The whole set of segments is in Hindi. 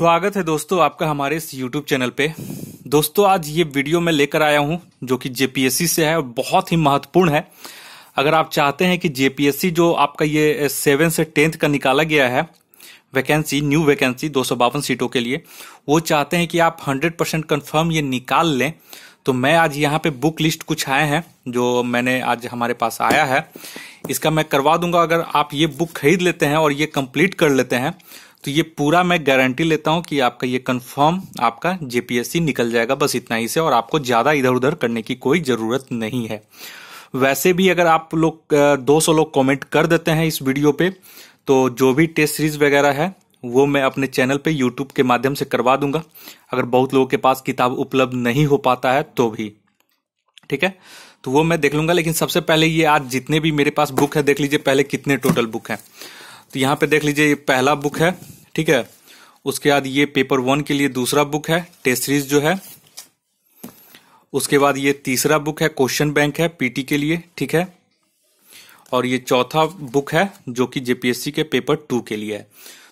स्वागत है दोस्तों आपका हमारे इस YouTube चैनल पे दोस्तों आज ये वीडियो मैं लेकर आया हूँ जो कि जेपीएससी से है और बहुत ही महत्वपूर्ण है अगर आप चाहते हैं कि जेपीएससी जो आपका ये सेवन से टेंथ का निकाला गया है वैकेंसी न्यू वैकेंसी दो सीटों के लिए वो चाहते हैं कि आप हंड्रेड परसेंट कन्फर्म ये निकाल लें तो मैं आज यहाँ पे बुक लिस्ट कुछ आए हैं जो मैंने आज हमारे पास आया है इसका मैं करवा दूंगा अगर आप ये बुक खरीद लेते हैं और ये कंप्लीट कर लेते हैं तो ये पूरा मैं गारंटी लेता हूँ कि आपका ये कंफर्म आपका जेपीएससी निकल जाएगा बस इतना ही से और आपको ज़्यादा इधर उधर करने की कोई ज़रूरत नहीं है वैसे भी अगर आप लोग 200 लोग कमेंट कर देते हैं इस वीडियो पे तो जो भी टेस्ट सीरीज वगैरह है वो मैं अपने चैनल पे यूट्यूब के माध्यम से करवा दूंगा अगर बहुत लोगों के पास किताब उपलब्ध नहीं हो पाता है तो भी ठीक है तो वो मैं देख लूंगा लेकिन सबसे पहले ये आज जितने भी मेरे पास बुक है देख लीजिए पहले कितने टोटल बुक हैं तो यहाँ पे देख लीजिए ये पहला बुक है ठीक है उसके बाद ये पेपर वन के लिए दूसरा बुक है टेस्ट सीरीज जो है उसके बाद ये तीसरा बुक है क्वेश्चन बैंक है पीटी के लिए ठीक है और ये चौथा बुक है जो कि जेपीएससी के पेपर टू के लिए है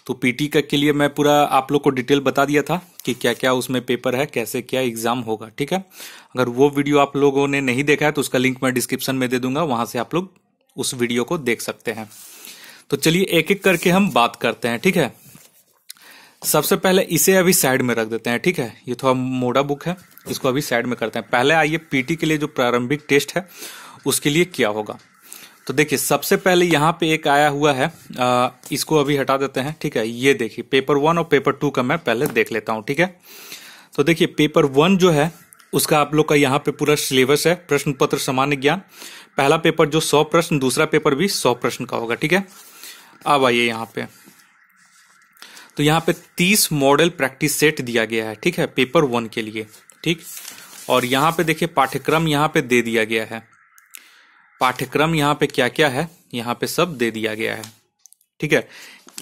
तो पीटी का के लिए मैं पूरा आप लोग को डिटेल बता दिया था कि क्या क्या उसमें पेपर है कैसे क्या एग्जाम होगा ठीक है अगर वो वीडियो आप लोगों ने नहीं देखा है तो उसका लिंक मैं डिस्क्रिप्शन में दे दूंगा वहां से आप लोग उस वीडियो को देख सकते हैं तो चलिए एक एक करके हम बात करते हैं ठीक है सबसे पहले इसे अभी साइड में रख देते हैं ठीक है ये थोड़ा मोड़ा बुक है इसको अभी साइड में करते हैं पहले आइए पीटी के लिए जो प्रारंभिक टेस्ट है उसके लिए क्या होगा तो देखिए सबसे पहले यहाँ पे एक आया हुआ है आ, इसको अभी हटा देते हैं ठीक है ये देखिए पेपर वन और पेपर टू का मैं पहले देख लेता हूँ ठीक है तो देखिए पेपर वन जो है उसका आप लोग का यहाँ पे पूरा सिलेबस है प्रश्न पत्र सामान्य ज्ञान पहला पेपर जो सौ प्रश्न दूसरा पेपर भी सौ प्रश्न का होगा ठीक है अब आइए यहाँ पे तो यहाँ पे तीस मॉडल प्रैक्टिस सेट दिया गया है ठीक है पेपर वन के लिए ठीक और यहाँ पे देखिए पाठ्यक्रम यहाँ पे दे दिया गया है पाठ्यक्रम यहाँ पे क्या क्या है यहाँ पे सब दे दिया गया है ठीक है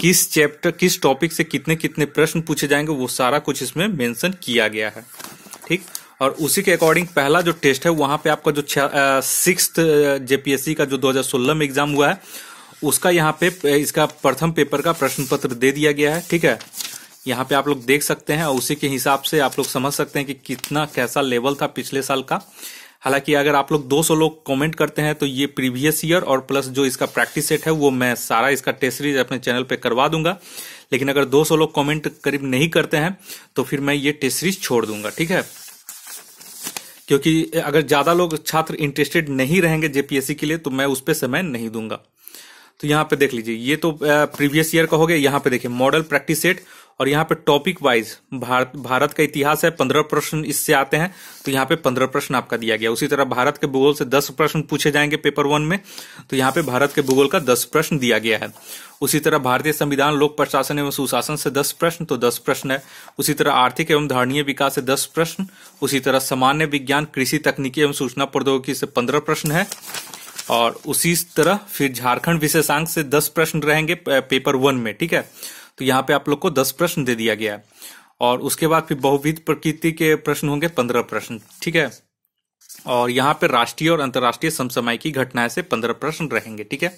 किस चैप्टर किस टॉपिक से कितने कितने प्रश्न पूछे जाएंगे वो सारा कुछ इसमें मेंशन किया गया है ठीक और उसी के अकॉर्डिंग पहला जो टेस्ट है वहां पे आपका जो सिक्स जेपीएससी का जो 2016 में एग्जाम हुआ है उसका यहाँ पे इसका प्रथम पेपर का प्रश्न पत्र दे दिया गया है ठीक है यहाँ पे आप लोग देख सकते हैं और उसी के हिसाब से आप लोग समझ सकते हैं कि कितना कैसा लेवल था पिछले साल का हालांकि अगर आप लोग 200 लोग कमेंट करते हैं तो ये प्रीवियस ईयर और प्लस जो इसका प्रैक्टिस सेट है वो मैं सारा इसका टेस्ट सीरीज अपने चैनल पे करवा दूंगा लेकिन अगर 200 लोग कमेंट करीब नहीं करते हैं तो फिर मैं ये टेस्ट सीरीज छोड़ दूंगा ठीक है क्योंकि अगर ज्यादा लोग छात्र इंटरेस्टेड नहीं रहेंगे जेपीएससी के लिए तो मैं उस पर समय नहीं दूंगा तो यहाँ पे देख लीजिए ये तो प्रीवियस ईयर का हो गया यहाँ पे देखिए मॉडल प्रैक्टिस सेट और यहाँ पे टॉपिक वाइज भारत भारत का इतिहास है पंद्रह प्रश्न इससे आते हैं तो यहाँ पे पंद्रह प्रश्न आपका दिया गया उसी तरह भारत के भूगोल से दस प्रश्न पूछे जाएंगे पेपर वन में तो यहाँ पे भारत के भूगोल का दस प्रश्न दिया गया है उसी तरह भारतीय संविधान लोक प्रशासन एवं सुशासन से दस प्रश्न तो दस प्रश्न है उसी तरह आर्थिक एवं धारणीय विकास से दस प्रश्न उसी तरह सामान्य विज्ञान कृषि तकनीकी एवं सूचना प्रौद्योगिकी से पंद्रह प्रश्न है और उसी तरह फिर झारखंड विशेषांक से दस प्रश्न रहेंगे पेपर वन में ठीक है तो यहाँ पे आप लोग को दस प्रश्न दे दिया गया है और उसके बाद फिर बहुविध प्रकृति के प्रश्न होंगे पंद्रह प्रश्न ठीक है और यहाँ पे राष्ट्रीय और अंतर्राष्ट्रीय समसमय की घटनाएं से पंद्रह प्रश्न रहेंगे ठीक है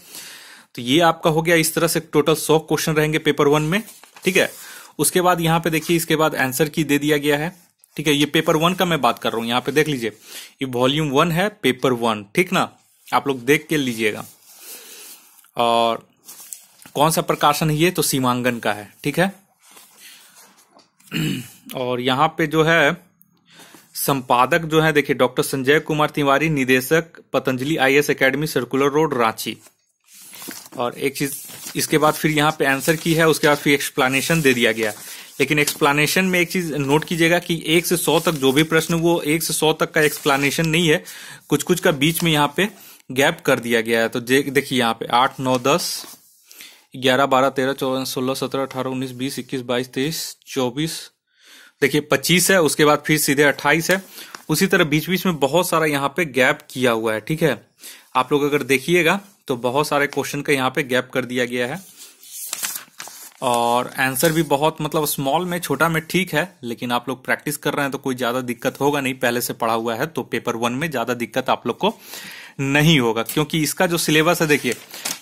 तो ये आपका हो गया इस तरह से टोटल सौ क्वेश्चन रहेंगे पेपर वन में ठीक है उसके बाद यहाँ पे देखिए इसके बाद आंसर की दे दिया गया है ठीक है ये पेपर वन का मैं बात कर रहा हूँ यहाँ पे देख लीजिए ये वॉल्यूम वन है पेपर वन ठीक ना आप लोग देख के लीजिएगा और कौन सा प्रकाशन है ये तो सीमांगन का है ठीक है और यहाँ पे जो है संपादक जो है देखिए डॉक्टर संजय कुमार तिवारी निदेशक Patanjali IAS academy circular road Ranchi और एक चीज इसके बाद फिर यहाँ पे आंसर की है उसके बाद फिर एक्सप्लेनेशन दे दिया गया लेकिन एक्सप्लेनेशन में एक चीज नोट कीजिएगा कि एक से सौ तक जो भी प्रश्न वो एक से सौ तक का एक्सप्लेनेशन नहीं है कुछ कुछ का बीच में यहाँ पे गैप कर दिया गया है तो देखिए यहाँ पे आठ नौ दस ग्यारह बारह तेरह चौदह सोलह सत्रह अठारह उन्नीस बीस इक्कीस बाईस तेईस चौबीस देखिए पच्चीस है उसके बाद फिर सीधे अट्ठाईस है उसी तरह बीच बीच में बहुत सारा यहाँ पे गैप किया हुआ है ठीक है आप लोग अगर देखिएगा तो बहुत सारे क्वेश्चन का यहाँ पे गैप कर दिया गया है और आंसर भी बहुत मतलब स्मॉल में छोटा में ठीक है लेकिन आप लोग प्रैक्टिस कर रहे हैं तो कोई ज्यादा दिक्कत होगा नहीं पहले से पढ़ा हुआ है तो पेपर वन में ज्यादा दिक्कत आप लोग को नहीं होगा क्योंकि इसका जो सिलेबस है देखिए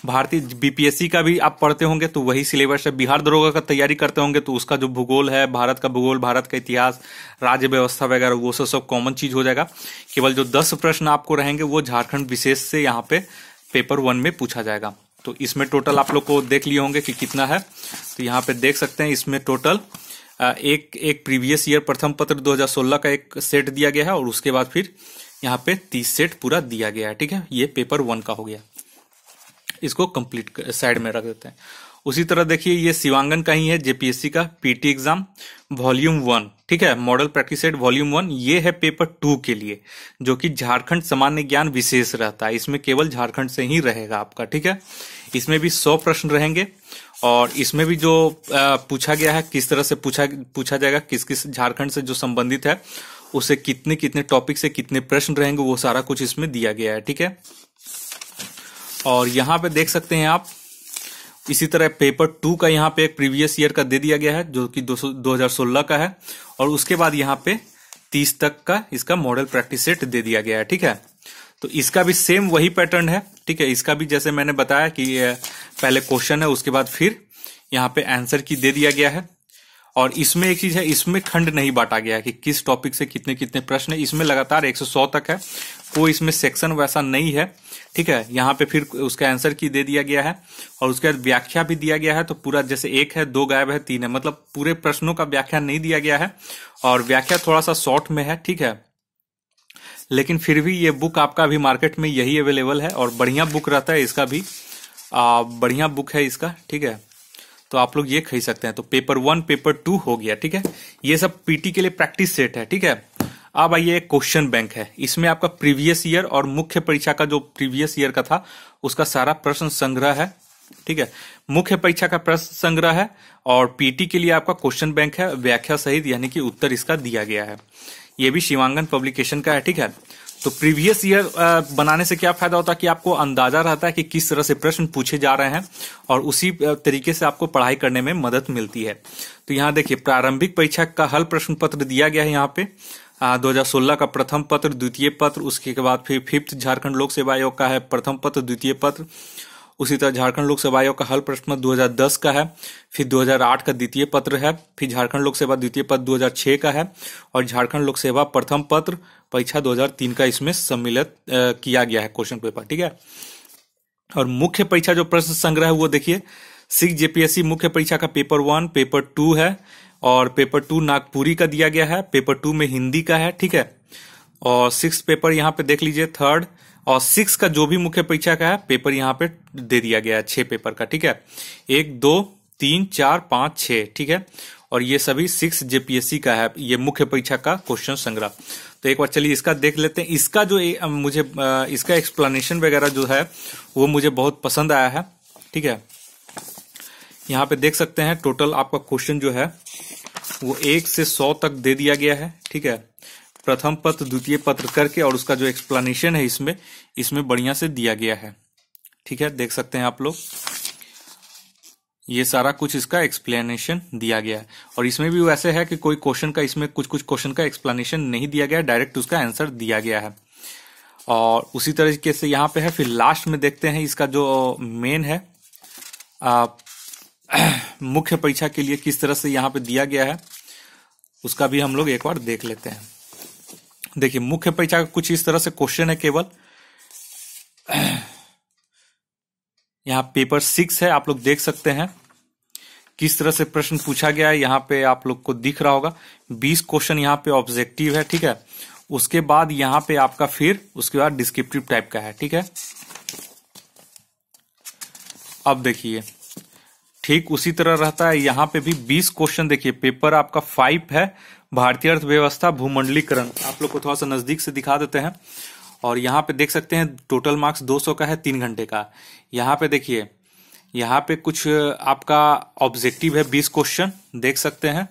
भारतीय बीपीएससी का भी आप पढ़ते होंगे तो वही सिलेबस है बिहार दरोगा का तैयारी करते होंगे तो उसका जो भूगोल है भारत का भूगोल भारत का इतिहास राज्य व्यवस्था वगैरह वो सब सब कॉमन चीज हो जाएगा केवल जो दस प्रश्न आपको रहेंगे वो झारखंड विशेष से यहाँ पे पेपर वन में पूछा जाएगा तो इसमें टोटल आप लोग को देख लिए होंगे कि कितना है तो यहाँ पे देख सकते हैं इसमें टोटल एक एक प्रीवियस ईयर प्रथम पत्र 2016 का एक सेट दिया गया है और उसके बाद फिर यहाँ पे तीस सेट पूरा दिया गया है ठीक है ये पेपर वन का हो गया इसको कंप्लीट साइड में रख देते हैं उसी तरह देखिए ये शिवांगन का ही है जेपीएससी का पीटी एग्जाम वॉल्यूम वन ठीक है model practice set volume one ये है पेपर टू के लिए जो कि झारखंड सामान्य ज्ञान विशेष रहता है इसमें केवल झारखंड से ही रहेगा आपका ठीक है इसमें भी सौ प्रश्न रहेंगे और इसमें भी जो पूछा गया है किस तरह से पूछा पूछा जाएगा किस किस झारखंड से जो संबंधित है उसे कितने कितने टॉपिक से कितने प्रश्न रहेंगे वो सारा कुछ इसमें दिया गया है ठीक है और यहाँ पे देख सकते हैं आप इसी तरह पेपर टू का यहाँ पे एक प्रीवियस ईयर का दे दिया गया है जो कि दो हजार सोलह का है और उसके बाद यहाँ पे तीस तक का इसका मॉडल प्रैक्टिस सेट दे दिया गया है ठीक है तो इसका भी सेम वही पैटर्न है ठीक है इसका भी जैसे मैंने बताया कि पहले क्वेश्चन है उसके बाद फिर यहाँ पे आंसर की दे दिया गया है और इसमें एक चीज है इसमें खंड नहीं बांटा गया कि किस टॉपिक से कितने कितने प्रश्न है इसमें लगातार 100 तक है कोई इसमें सेक्शन वैसा नहीं है ठीक है यहाँ पे फिर उसका आंसर की दे दिया गया है और उसके बाद व्याख्या भी दिया गया है तो पूरा जैसे एक है दो गायब है तीन है मतलब पूरे प्रश्नों का व्याख्या नहीं दिया गया है और व्याख्या थोड़ा सा शॉर्ट में है ठीक है लेकिन फिर भी ये बुक आपका अभी मार्केट में यही अवेलेबल है और बढ़िया बुक रहता है इसका भी बढ़िया बुक है इसका ठीक है तो आप लोग ये खरीद सकते हैं तो पेपर वन पेपर टू हो गया ठीक है ये सब पीटी के लिए प्रैक्टिस सेट है ठीक है अब आइए क्वेश्चन बैंक है इसमें आपका प्रीवियस ईयर और मुख्य परीक्षा का जो प्रीवियस ईयर का था उसका सारा प्रश्न संग्रह है ठीक है मुख्य परीक्षा का प्रश्न संग्रह है और पीटी के लिए आपका क्वेश्चन बैंक है व्याख्या सहित यानी कि उत्तर इसका दिया गया है ये भी शिवांगन पब्लिकेशन का है ठीक है तो प्रीवियस ईयर uh, बनाने से क्या फायदा होता है कि आपको अंदाजा रहता है कि किस तरह से प्रश्न पूछे जा रहे हैं और उसी uh, तरीके से आपको पढ़ाई करने में मदद मिलती है तो यहाँ देखिए प्रारंभिक परीक्षा का हल प्रश्न पत्र दिया गया है यहाँ पे दो हजार सोलह का प्रथम पत्र द्वितीय पत्र उसके बाद फिर फिफ्थ झारखंड लोक सेवा आयोग का है प्रथम पत्र द्वितीय पत्र उसी तरह झारखंड लोक सेवा आयोग का हल प्रश्न 2010 का है फिर 2008 का द्वितीय पत्र है फिर झारखंड लोक सेवा द्वितीय पत्र 2006 का है और झारखंड लोक सेवा प्रथम पत्र परीक्षा 2003 का इसमें सम्मिलित किया गया है क्वेश्चन पेपर ठीक है और मुख्य परीक्षा जो प्रश्न संग्रह है वो देखिए सिक्स जेपीएससी मुख्य परीक्षा का पेपर वन पेपर टू है और पेपर टू नागपुरी का दिया गया है पेपर टू में हिंदी का है ठीक है और सिक्स पेपर यहाँ पे देख लीजिए थर्ड और सिक्स का जो भी मुख्य परीक्षा का है पेपर यहाँ पे दे दिया गया है छह पेपर का ठीक है एक दो तीन चार पांच छ ठीक है और ये सभी सिक्स जेपीएससी का है ये मुख्य परीक्षा का क्वेश्चन संग्रह तो एक बार चलिए इसका देख लेते हैं इसका जो ए, मुझे इसका एक्सप्लेनेशन वगैरह जो है वो मुझे बहुत पसंद आया है ठीक है यहाँ पे देख सकते हैं टोटल आपका क्वेश्चन जो है वो एक से सौ तक दे दिया गया है ठीक है प्रथम पत्र द्वितीय पत्र करके और उसका जो एक्सप्लेनेशन है इसमें इसमें बढ़िया से दिया गया है ठीक है देख सकते हैं आप लोग ये सारा कुछ इसका एक्सप्लेनेशन दिया गया है और इसमें भी वैसे है कि कोई क्वेश्चन का इसमें कुछ कुछ क्वेश्चन का एक्सप्लेनेशन नहीं दिया गया डायरेक्ट उसका आंसर दिया गया है और उसी तरीके से यहाँ पे है फिर लास्ट में देखते हैं इसका जो मेन है मुख्य परीक्षा के लिए किस तरह से यहाँ पे दिया गया है उसका भी हम लोग एक बार देख लेते हैं देखिए मुख्य परीक्षा का कुछ इस तरह से क्वेश्चन है केवल यहाँ पेपर सिक्स है आप लोग देख सकते हैं किस तरह से प्रश्न पूछा गया है यहाँ पे आप लोग को दिख रहा होगा बीस क्वेश्चन यहाँ पे ऑब्जेक्टिव है ठीक है उसके बाद यहाँ पे आपका फिर उसके बाद डिस्क्रिप्टिव टाइप का है ठीक है अब देखिए ठीक उसी तरह रहता है यहाँ पे भी 20 क्वेश्चन देखिए पेपर आपका फाइव है भारतीय अर्थव्यवस्था भूमंडलीकरण आप लोग को थोड़ा सा नजदीक से दिखा देते हैं और यहाँ पे देख सकते हैं टोटल मार्क्स 200 का है तीन घंटे का यहाँ पे देखिए यहाँ पे कुछ आपका ऑब्जेक्टिव है बीस क्वेश्चन देख सकते हैं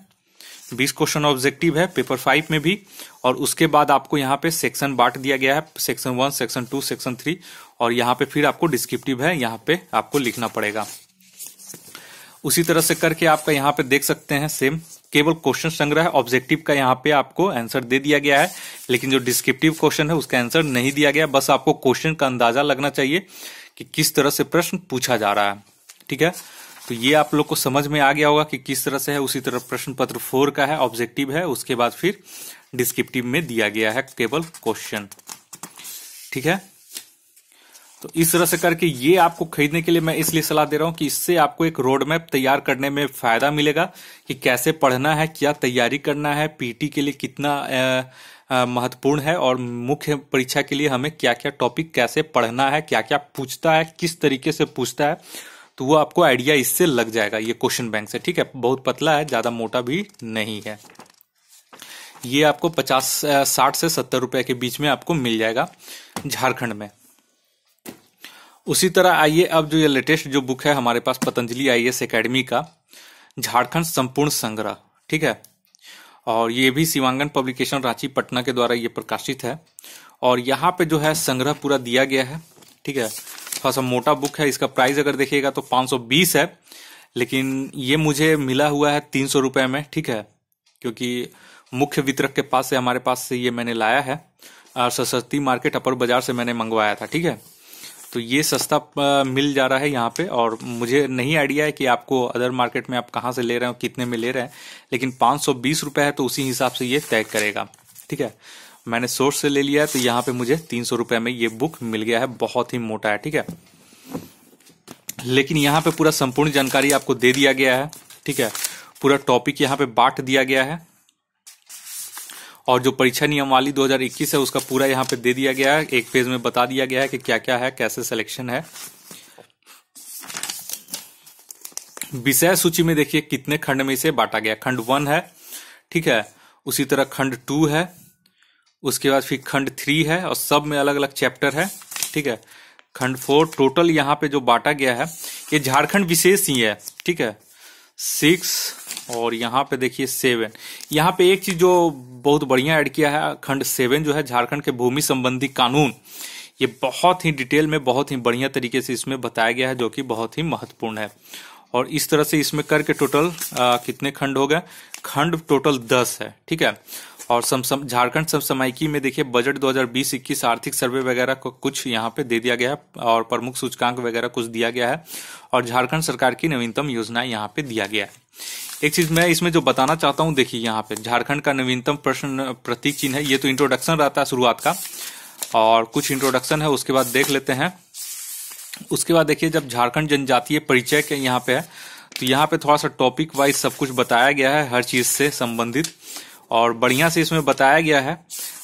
बीस क्वेश्चन ऑब्जेक्टिव है पेपर फाइव में भी और उसके बाद आपको यहाँ पे सेक्शन बांट दिया गया है section one section two section three और यहाँ पे फिर आपको डिस्क्रिप्टिव है यहाँ पे आपको लिखना पड़ेगा उसी तरह से करके आपका यहाँ पे देख सकते हैं सेम केवल क्वेश्चन संग्रह ऑब्जेक्टिव का यहाँ पे आपको आंसर दे दिया गया है लेकिन जो डिस्क्रिप्टिव क्वेश्चन है उसका आंसर नहीं दिया गया बस आपको क्वेश्चन का अंदाजा लगना चाहिए कि किस तरह से प्रश्न पूछा जा रहा है ठीक है तो ये आप लोग को समझ में आ गया होगा कि किस तरह से है उसी तरह प्रश्न पत्र फोर का है ऑब्जेक्टिव है उसके बाद फिर डिस्क्रिप्टिव में दिया गया है केवल क्वेश्चन ठीक है तो इस तरह से करके ये आपको खरीदने के लिए मैं इसलिए सलाह दे रहा हूँ कि इससे आपको एक रोड मैप तैयार करने में फायदा मिलेगा कि कैसे पढ़ना है क्या तैयारी करना है पीटी के लिए कितना महत्वपूर्ण है और मुख्य परीक्षा के लिए हमें क्या क्या टॉपिक कैसे पढ़ना है क्या क्या पूछता है किस तरीके से पूछता है तो वो आपको आइडिया इससे लग जाएगा ये क्वेश्चन बैंक से ठीक है बहुत पतला है ज़्यादा मोटा भी नहीं है ये आपको पचास साठ से सत्तर रुपए के बीच में आपको मिल जाएगा झारखंड में उसी तरह आइए अब जो ये लेटेस्ट जो बुक है हमारे पास पतंजलि आई एस अकेडमी का झारखंड संपूर्ण संग्रह ठीक है और ये भी शिवांगन पब्लिकेशन रांची पटना के द्वारा ये प्रकाशित है और यहाँ पे जो है संग्रह पूरा दिया गया है ठीक है थोड़ा सा मोटा बुक है इसका प्राइस अगर देखिएगा तो 520 है लेकिन ये मुझे मिला हुआ है तीन सौ रुपये में ठीक है क्योंकि मुख्य वितरक के पास से हमारे पास से ये मैंने लाया है सरस्वती मार्केट अपर बाजार से मैंने मंगवाया था ठीक है तो ये सस्ता मिल जा रहा है यहाँ पे और मुझे नहीं आइडिया है कि आपको अदर मार्केट में आप कहाँ से ले रहे हो कितने में ले रहे हैं लेकिन पाँच सौ बीस रुपये है तो उसी हिसाब से ये तय करेगा ठीक है मैंने सोर्स से ले लिया है तो यहाँ पे मुझे तीन सौ रुपये में ये बुक मिल गया है बहुत ही मोटा है ठीक है लेकिन यहाँ पे पूरा संपूर्ण जानकारी आपको दे दिया गया है ठीक है पूरा टॉपिक यहाँ पे बांट दिया गया है और जो परीक्षा नियमावली 2021 है उसका पूरा यहाँ पे दे दिया गया है एक फेज में बता दिया गया है कि क्या क्या है कैसे सिलेक्शन है विषय सूची में देखिए कितने खंड में इसे बांटा गया खंड वन है ठीक है उसी तरह खंड टू है उसके बाद फिर खंड थ्री है और सब में अलग अलग चैप्टर है ठीक है खंड फोर टोटल यहाँ पे जो बांटा गया है ये झारखंड विशेष ही है ठीक है सिक्स और यहाँ पे देखिए सेवन यहाँ पे एक चीज जो बहुत बढ़िया ऐड किया है खंड सेवन जो है झारखंड के भूमि संबंधी कानून ये बहुत ही डिटेल में बहुत ही बढ़िया तरीके से इसमें बताया गया है जो कि बहुत ही महत्वपूर्ण है और इस तरह से इसमें करके टोटल आ, कितने खंड हो गए खंड टोटल दस है ठीक है और सम, सम, झारखंड समसामयिकी में देखिए बजट 2020-21 आर्थिक सर्वे वगैरह को कुछ यहाँ पे दे दिया गया है और प्रमुख सूचकांक वगैरह कुछ दिया गया है और झारखंड सरकार की नवीनतम योजनाएं यहाँ पे दिया गया है एक चीज मैं इसमें जो बताना चाहता हूँ देखिए यहाँ पे झारखंड का नवीनतम प्रश्न प्रतीक चिन्ह है ये तो इंट्रोडक्शन रहता है शुरुआत का और कुछ इंट्रोडक्शन है उसके बाद देख लेते हैं उसके बाद देखिए जब झारखंड जनजातीय परिचय के यहाँ पे है तो यहाँ पे थोड़ा सा टॉपिक वाइज सब कुछ बताया गया है हर चीज से संबंधित और बढ़िया से इसमें बताया गया है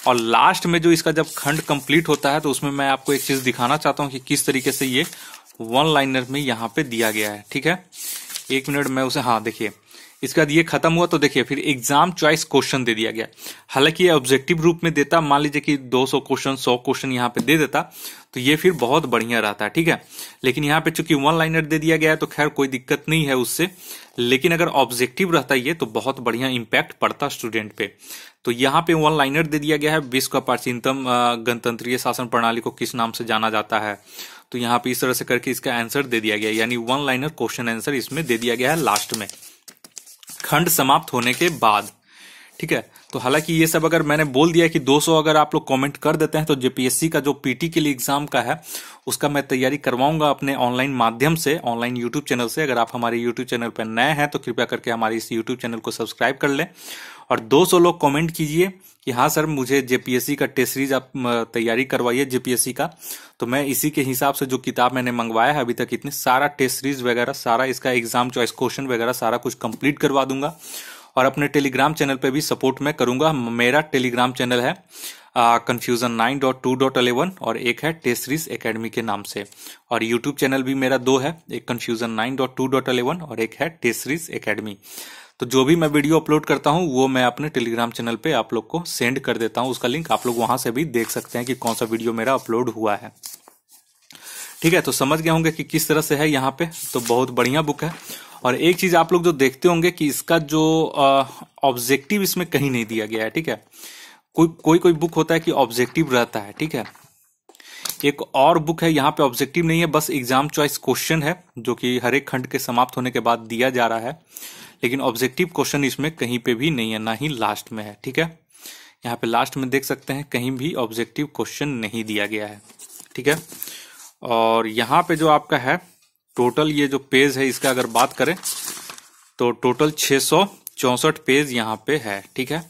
और लास्ट में जो इसका जब खंड कंप्लीट होता है तो उसमें मैं आपको एक चीज़ दिखाना चाहता हूँ कि किस तरीके से ये वन लाइनर में यहाँ पे दिया गया है ठीक है एक मिनट मैं उसे हाँ देखिए इसके बाद ये खत्म हुआ तो देखिए फिर एग्जाम चॉइस क्वेश्चन दे दिया गया हालांकि ये ऑब्जेक्टिव रूप में देता मान लीजिए कि 200 क्वेश्चन 100 क्वेश्चन यहाँ पे दे देता तो ये फिर बहुत बढ़िया रहता ठीक है लेकिन यहाँ पे चूंकि वन लाइनर दे दिया गया है तो खैर कोई दिक्कत नहीं है उससे लेकिन अगर ऑब्जेक्टिव रहता ये तो बहुत बढ़िया इम्पैक्ट पड़ता स्टूडेंट पे तो यहाँ पे वन लाइनर दे दिया गया है विश्व का प्राचीनतम गणतंत्रीय शासन प्रणाली को किस नाम से जाना जाता है तो यहाँ पे इस तरह से करके इसका आंसर दे दिया गया यानी वन लाइनर क्वेश्चन आंसर इसमें दे दिया गया है लास्ट में खंड समाप्त होने के बाद ठीक है तो हालांकि ये सब अगर मैंने बोल दिया कि 200 अगर आप लोग कमेंट कर देते हैं तो जेपीएससी का जो पीटी के लिए एग्जाम का है उसका मैं तैयारी करवाऊंगा अपने ऑनलाइन माध्यम से ऑनलाइन यूट्यूब चैनल से अगर आप हमारे यूट्यूब चैनल पर नए हैं तो कृपया करके हमारे इस यूट्यूब चैनल को सब्सक्राइब कर लें और 200 लोग कमेंट कीजिए कि हाँ सर मुझे जेपीएससी का टेस्ट सीरीज आप तैयारी करवाइए जेपीएससी का तो मैं इसी के हिसाब से जो किताब मैंने मंगवाया है अभी तक इतने सारा टेस्ट सीरीज वगैरह सारा इसका एग्जाम चॉइस क्वेश्चन वगैरह सारा कुछ कंप्लीट करवा दूंगा और अपने टेलीग्राम चैनल पे भी सपोर्ट मैं करूंगा मेरा टेलीग्राम चैनल है confusion nine dot two dot eleven और एक है टेस्टरीज एकेडमी के नाम से और यूट्यूब चैनल भी मेरा दो है एक confusion nine dot two dot eleven और एक है टेस्टरीज एकेडमी तो जो भी मैं वीडियो अपलोड करता हूँ वो मैं अपने टेलीग्राम चैनल पे आप लोग को सेंड कर देता हूँ उसका लिंक आप लोग वहां से भी देख सकते हैं कि कौन सा वीडियो मेरा अपलोड हुआ है ठीक है तो समझ गए होंगे कि किस तरह से है यहाँ पे तो बहुत बढ़िया बुक है और एक चीज आप लोग जो देखते होंगे कि इसका जो ऑब्जेक्टिव इसमें कहीं नहीं दिया गया है ठीक है कोई कोई कोई बुक होता है कि ऑब्जेक्टिव रहता है ठीक है एक और बुक है यहाँ पे ऑब्जेक्टिव नहीं है बस एग्जाम चॉइस क्वेश्चन है जो कि हर एक खंड के समाप्त होने के बाद दिया जा रहा है लेकिन ऑब्जेक्टिव क्वेश्चन इसमें कहीं पे भी नहीं है ना ही लास्ट में है ठीक है यहाँ पे लास्ट में देख सकते हैं कहीं भी ऑब्जेक्टिव क्वेश्चन नहीं दिया गया है ठीक है और यहाँ पे जो आपका है टोटल ये जो पेज है इसका अगर बात करें तो टोटल छह सौ चौसठ पेज यहाँ पे है ठीक है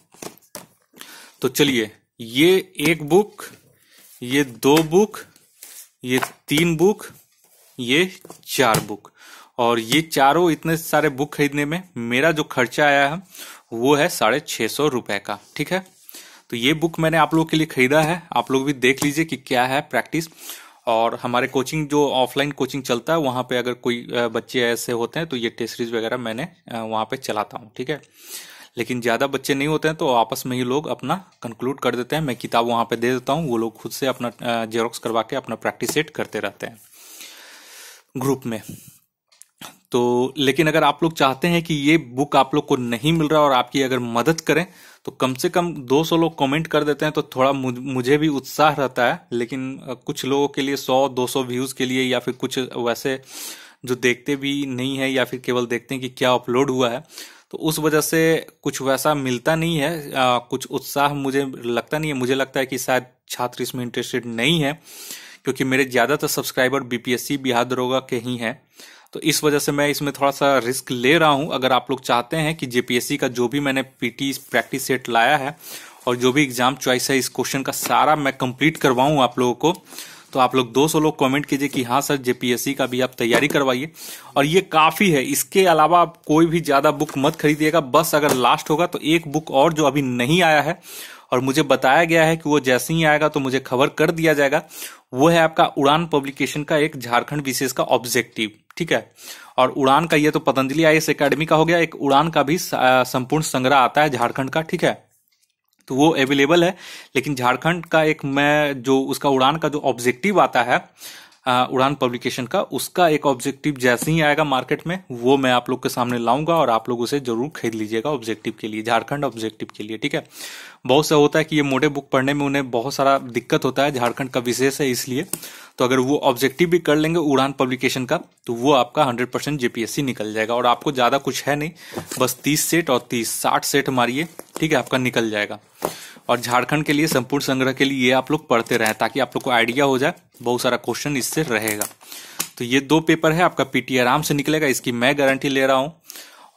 तो चलिए ये एक बुक ये दो बुक ये तीन बुक ये चार बुक और ये चारों इतने सारे बुक खरीदने में मेरा जो खर्चा आया है वो है साढ़े छह सौ रुपये का ठीक है तो ये बुक मैंने आप लोगों के लिए खरीदा है आप लोग भी देख लीजिए कि क्या है प्रैक्टिस और हमारे कोचिंग जो ऑफलाइन कोचिंग चलता है वहाँ पे अगर कोई बच्चे ऐसे होते हैं तो ये टेस्ट सीरीज वगैरह मैंने वहाँ पे चलाता हूँ ठीक है लेकिन ज़्यादा बच्चे नहीं होते हैं तो आपस में ही लोग अपना कंक्लूड कर देते हैं मैं किताब वहाँ पे दे देता हूँ वो लोग खुद से अपना जेरोक्स करवा के अपना प्रैक्टिस सेट करते रहते हैं ग्रुप में तो लेकिन अगर आप लोग चाहते हैं कि ये बुक आप लोग को नहीं मिल रहा और आपकी अगर मदद करें तो कम से कम 200 लोग कमेंट कर देते हैं तो थोड़ा मुझे भी उत्साह रहता है लेकिन कुछ लोगों के लिए 100-200 व्यूज़ के लिए या फिर कुछ वैसे जो देखते भी नहीं है या फिर केवल देखते हैं कि क्या अपलोड हुआ है तो उस वजह से कुछ वैसा मिलता नहीं है आ, कुछ उत्साह मुझे लगता नहीं है मुझे लगता है कि शायद छात्र इसमें इंटरेस्टेड नहीं है क्योंकि मेरे ज़्यादातर सब्सक्राइबर बीपीएससी बिहार दरोगा के ही हैं तो इस वजह से मैं इसमें थोड़ा सा रिस्क ले रहा हूं अगर आप लोग चाहते हैं कि जेपीएससी का जो भी मैंने पीटी प्रैक्टिस सेट लाया है और जो भी एग्जाम चॉइस है इस क्वेश्चन का सारा मैं कंप्लीट करवाऊं आप लोगों को तो आप लोग दो लोग कमेंट कीजिए कि हाँ सर जेपीएससी का भी आप तैयारी करवाइए और ये काफ़ी है इसके अलावा आप कोई भी ज़्यादा बुक मत खरीदिएगा बस अगर लास्ट होगा तो एक बुक और जो अभी नहीं आया है और मुझे बताया गया है कि वो जैसे ही आएगा तो मुझे खबर कर दिया जाएगा वो है आपका उड़ान पब्लिकेशन का एक झारखंड विशेष का ऑब्जेक्टिव ठीक है और उड़ान का ये तो पतंजलि आई एकेडमी का हो गया एक उड़ान का भी संपूर्ण संग्रह आता है झारखंड का ठीक है तो वो अवेलेबल है लेकिन झारखंड का एक मैं जो उसका उड़ान का जो ऑब्जेक्टिव आता है उड़ान पब्लिकेशन का उसका एक ऑब्जेक्टिव जैसे ही आएगा मार्केट में वो मैं आप लोग के सामने लाऊंगा और आप लोग उसे जरूर खरीद लीजिएगा ऑब्जेक्टिव के लिए झारखंड ऑब्जेक्टिव के लिए ठीक है बहुत सा होता है कि ये मोटे बुक पढ़ने में उन्हें बहुत सारा दिक्कत होता है झारखंड का विशेष है इसलिए तो अगर वो ऑब्जेक्टिव भी कर लेंगे उड़ान पब्लिकेशन का तो वो आपका हंड्रेड परसेंट जेपीएससी निकल जाएगा और आपको ज़्यादा कुछ है नहीं बस तीस सेट और तीस साठ सेट मारिए ठीक है आपका निकल जाएगा और झारखंड के लिए संपूर्ण संग्रह के लिए ये आप लोग पढ़ते रहें ताकि आप लोग को आइडिया हो जाए बहुत सारा क्वेश्चन इससे रहेगा तो ये दो पेपर है आपका पीटी आराम से निकलेगा इसकी मैं गारंटी ले रहा हूँ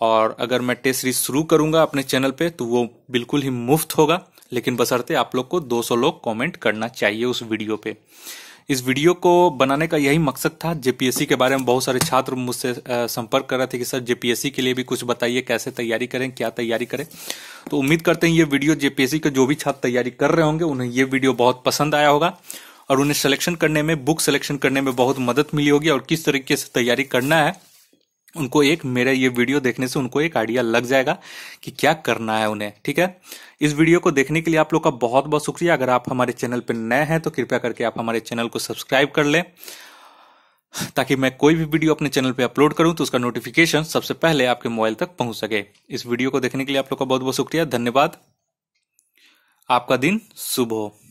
और अगर मैं टेस्ट सीरीज शुरू करूंगा अपने चैनल पे तो वो बिल्कुल ही मुफ्त होगा लेकिन बसरते आप लोग को 200 लोग कमेंट करना चाहिए उस वीडियो पे इस वीडियो को बनाने का यही मकसद था जेपीएससी के बारे में बहुत सारे छात्र मुझसे संपर्क कर रहे थे कि सर जेपीएससी के लिए भी कुछ बताइए कैसे तैयारी करें क्या तैयारी करें तो उम्मीद करते हैं ये वीडियो जेपीएससी के जो भी छात्र तैयारी कर रहे होंगे उन्हें ये वीडियो बहुत पसंद आया होगा और उन्हें सिलेक्शन करने में बुक सिलेक्शन करने में बहुत मदद मिली होगी और किस तरीके से तैयारी करना है उनको एक मेरा ये वीडियो देखने से उनको एक आइडिया लग जाएगा कि क्या करना है उन्हें ठीक है इस वीडियो को देखने के लिए आप लोग का बहुत बहुत शुक्रिया अगर आप हमारे चैनल पर नए हैं तो कृपया करके आप हमारे चैनल को सब्सक्राइब कर लें ताकि मैं कोई भी वीडियो अपने चैनल पे अपलोड करूं तो उसका नोटिफिकेशन सबसे पहले आपके मोबाइल तक पहुंच सके इस वीडियो को देखने के लिए आप लोग का बहुत बहुत शुक्रिया धन्यवाद आपका दिन शुभ हो